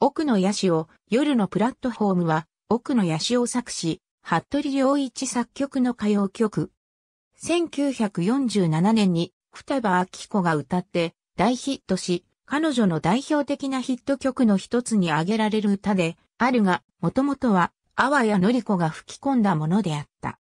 奥野八を夜のプラットフォームは、奥野八を作詞、服部良一作曲の歌謡曲。1947年に、双葉明子が歌って、大ヒットし、彼女の代表的なヒット曲の一つに挙げられる歌で、あるが、もともとは、阿波谷のり子が吹き込んだものであった。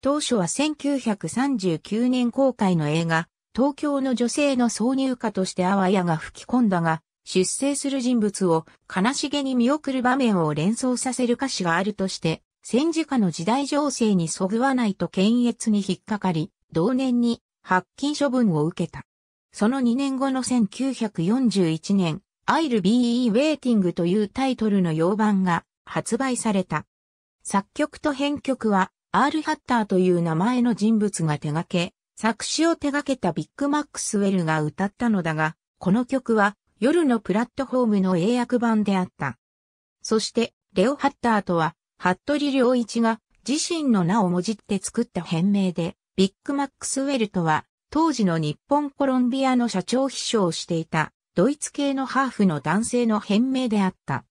当初は1939年公開の映画、東京の女性の挿入歌として阿波谷が吹き込んだが、出生する人物を悲しげに見送る場面を連想させる歌詞があるとして、戦時下の時代情勢にそぐわないと検閲に引っかかり、同年に発禁処分を受けた。その2年後の1941年、I'll be waiting というタイトルの洋版が発売された。作曲と編曲は、R ハッターという名前の人物が手掛け、作詞を手掛けたビッグマックスウェルが歌ったのだが、この曲は夜のプラットフォームの英訳版であった。そして、レオ・ハッターとは、服部良一が自身の名をもじって作った編名で、ビッグマックスウェルとは、当時の日本コロンビアの社長秘書をしていた、ドイツ系のハーフの男性の編名であった。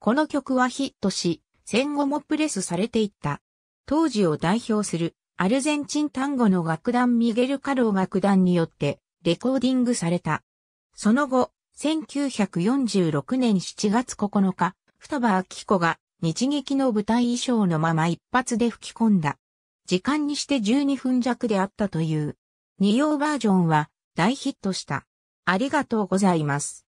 この曲はヒットし、戦後もプレスされていった。当時を代表するアルゼンチン単語の楽団ミゲル・カロー楽団によってレコーディングされた。その後、1946年7月9日、双葉明子が日劇の舞台衣装のまま一発で吹き込んだ。時間にして12分弱であったという。二用バージョンは大ヒットした。ありがとうございます。